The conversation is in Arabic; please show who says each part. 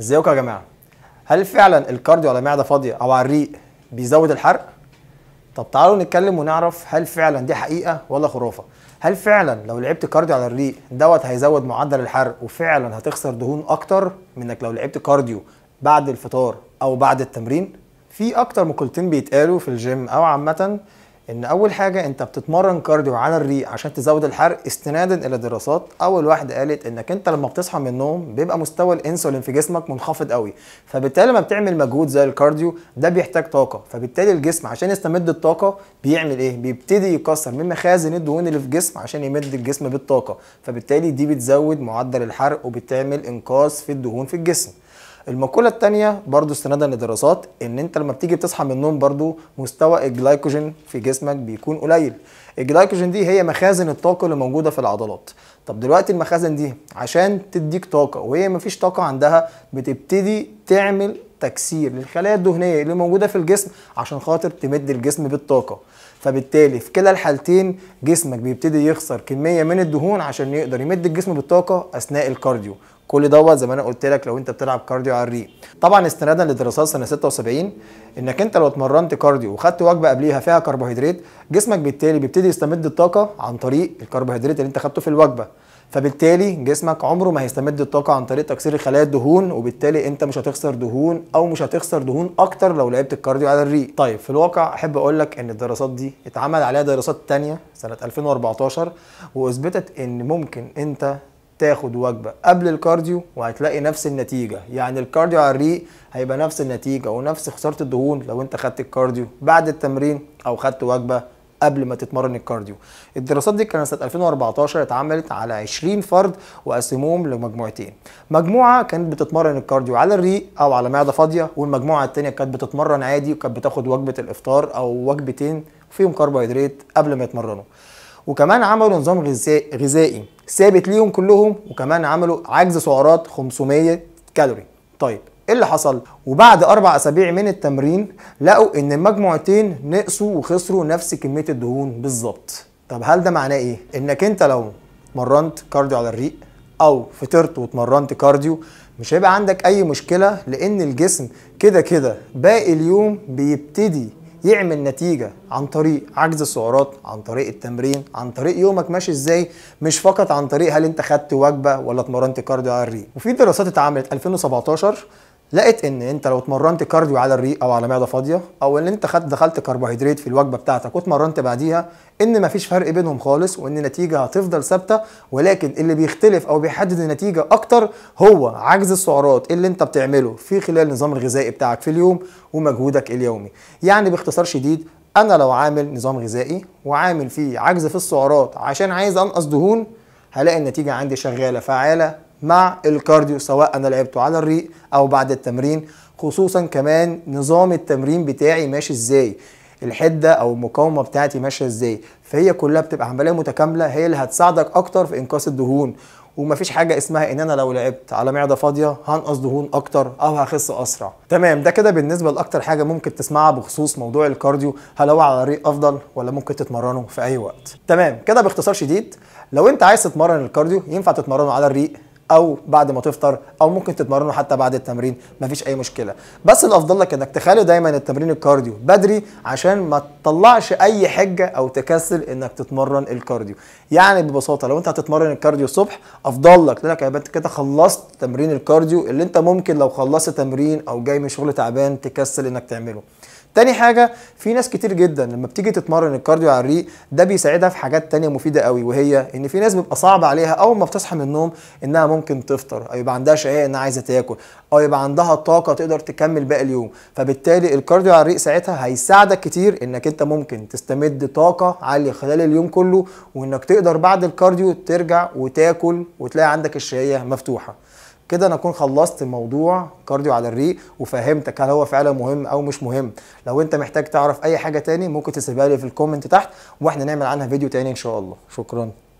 Speaker 1: ازيكم يا جماعه هل فعلا الكارديو على معده فاضيه او على الريق بيزود الحرق طب تعالوا نتكلم ونعرف هل فعلا دي حقيقه ولا خرافه هل فعلا لو لعبت كارديو على الريق دوت هيزود معدل الحرق وفعلا هتخسر دهون اكتر منك لو لعبت كارديو بعد الفطار او بعد التمرين في اكتر مقولتين بيتقالوا في الجيم او عامه ان اول حاجه انت بتتمرن كارديو على الريق عشان تزود الحرق استنادا الى دراسات اول واحده قالت انك انت لما بتصحى من النوم بيبقى مستوى الانسولين في جسمك منخفض قوي فبالتالي لما بتعمل مجهود زي الكارديو ده بيحتاج طاقه فبالتالي الجسم عشان يستمد الطاقه بيعمل ايه بيبتدي يكسر من مخازن الدهون اللي في الجسم عشان يمد الجسم بالطاقه فبالتالي دي بتزود معدل الحرق وبتعمل انقاص في الدهون في الجسم المقوله الثانيه برضو استنادا لدراسات ان انت لما بتيجي بتصحى من النوم برضو مستوى الجلايكوجين في جسمك بيكون قليل الجلايكوجين دي هي مخازن الطاقه اللي موجوده في العضلات طب دلوقتي المخازن دي عشان تديك طاقه وهي مفيش طاقه عندها بتبتدي تعمل تكسير للخلايا الدهنيه اللي موجوده في الجسم عشان خاطر تمد الجسم بالطاقه فبالتالي في كلا الحالتين جسمك بيبتدي يخسر كميه من الدهون عشان يقدر يمد الجسم بالطاقه اثناء الكارديو كل دوت زي ما انا قلت لك لو انت بتلعب كارديو على الريق طبعا استنادا لدراسات سنه 76 انك انت لو اتمرنت كارديو وخدت وجبه قبليها فيها كربوهيدرات جسمك بالتالي بيبتدي يستمد الطاقه عن طريق الكربوهيدرات اللي انت خدته في الوجبه فبالتالي جسمك عمره ما هيستمد الطاقه عن طريق تكسير خلايا الدهون وبالتالي انت مش هتخسر دهون او مش هتخسر دهون اكتر لو لعبت الكارديو على الريق طيب في الواقع احب اقول لك ان الدراسات دي اتعمل عليها دراسات تانية سنه 2014 واثبتت ان ممكن انت تاخد وجبه قبل الكارديو وهتلاقي نفس النتيجه يعني الكارديو على الريق هيبقى نفس النتيجه ونفس خساره الدهون لو انت خدت الكارديو بعد التمرين او خدت وجبه قبل ما تتمرن الكارديو الدراسات دي كانت سنه 2014 اتعملت على 20 فرد وقسموهم لمجموعتين مجموعه كانت بتتمرن الكارديو على الريق او على معده فاضيه والمجموعه الثانيه كانت بتتمرن عادي وكانت بتاخد وجبه الافطار او وجبتين فيهم كربوهيدرات قبل ما يتمرنوا وكمان عملوا نظام غذائي ثابت ليهم كلهم وكمان عملوا عجز سعرات 500 كالوري طيب ايه اللي حصل وبعد اربع اسابيع من التمرين لقوا ان المجموعتين نقصوا وخسروا نفس كميه الدهون بالظبط طب هل ده معناه ايه انك انت لو اتمرنت كارديو على الريق او فطرت واتمرنت كارديو مش هيبقى عندك اي مشكله لان الجسم كده كده باقي اليوم بيبتدي يعمل نتيجه عن طريق عجز السعرات عن طريق التمرين عن طريق يومك ماشي ازاي مش فقط عن طريق هل انت خدت وجبه ولا اتمرنت كارديو عري وفي دراسات اتعملت 2017 لقيت ان انت لو اتمرنت كارديو على الريق او على معده فاضيه او ان انت خد دخلت كربوهيدرات في الوجبه بتاعتك واتمرنت بعديها ان مفيش فرق بينهم خالص وان النتيجه هتفضل ثابته ولكن اللي بيختلف او بيحدد النتيجه اكتر هو عجز السعرات اللي انت بتعمله في خلال النظام الغذائي بتاعك في اليوم ومجهودك اليومي يعني باختصار شديد انا لو عامل نظام غذائي وعامل فيه عجز في السعرات عشان عايز انقص دهون هلاقي النتيجه عندي شغاله فعاله مع الكارديو سواء انا لعبته على الريق او بعد التمرين خصوصا كمان نظام التمرين بتاعي ماشي ازاي الحده او المقاومه بتاعتي ماشيه ازاي فهي كلها بتبقى عمليه متكامله هي اللي هتساعدك اكتر في انقاص الدهون ومفيش حاجه اسمها ان انا لو لعبت على معده فاضيه هنقص دهون اكتر او هخس اسرع تمام ده كده بالنسبه لاكتر حاجه ممكن تسمعها بخصوص موضوع الكارديو هل هو على الريق افضل ولا ممكن تتمرنه في اي وقت تمام كده باختصار شديد لو انت عايز تتمرن الكارديو ينفع تتمرنه على الريق او بعد ما تفطر او ممكن تتمرنه حتى بعد التمرين مفيش اي مشكله بس الافضل لك انك تخلي دايما التمرين الكارديو بدري عشان ما تطلعش اي حجه او تكسل انك تتمرن الكارديو يعني ببساطه لو انت هتتمرن الكارديو الصبح افضل لك لانك يبقى انت كده خلصت تمرين الكارديو اللي انت ممكن لو خلصت تمرين او جاي من شغل تعبان تكسل انك تعمله تاني حاجه في ناس كتير جدا لما بتيجي تتمرن الكارديو على الريق ده بيساعدها في حاجات تانية مفيده قوي وهي ان في ناس بيبقى صعب عليها اول ما بتصحى من النوم انها ممكن تفطر او يبقى عندها شهيه انها عايزه تاكل او يبقى عندها طاقه تقدر تكمل باقي اليوم فبالتالي الكارديو على الريق ساعتها هيساعدك كتير انك انت ممكن تستمد طاقه عاليه خلال اليوم كله وانك تقدر بعد الكارديو ترجع وتاكل وتلاقي عندك الشهيه مفتوحه كده انا اكون خلصت موضوع كارديو على الريق وفهمتك هل هو فعلا مهم او مش مهم لو انت محتاج تعرف اي حاجه تاني ممكن تسيبها لي في الكومنت تحت واحنا نعمل عنها فيديو تاني ان شاء الله شكرا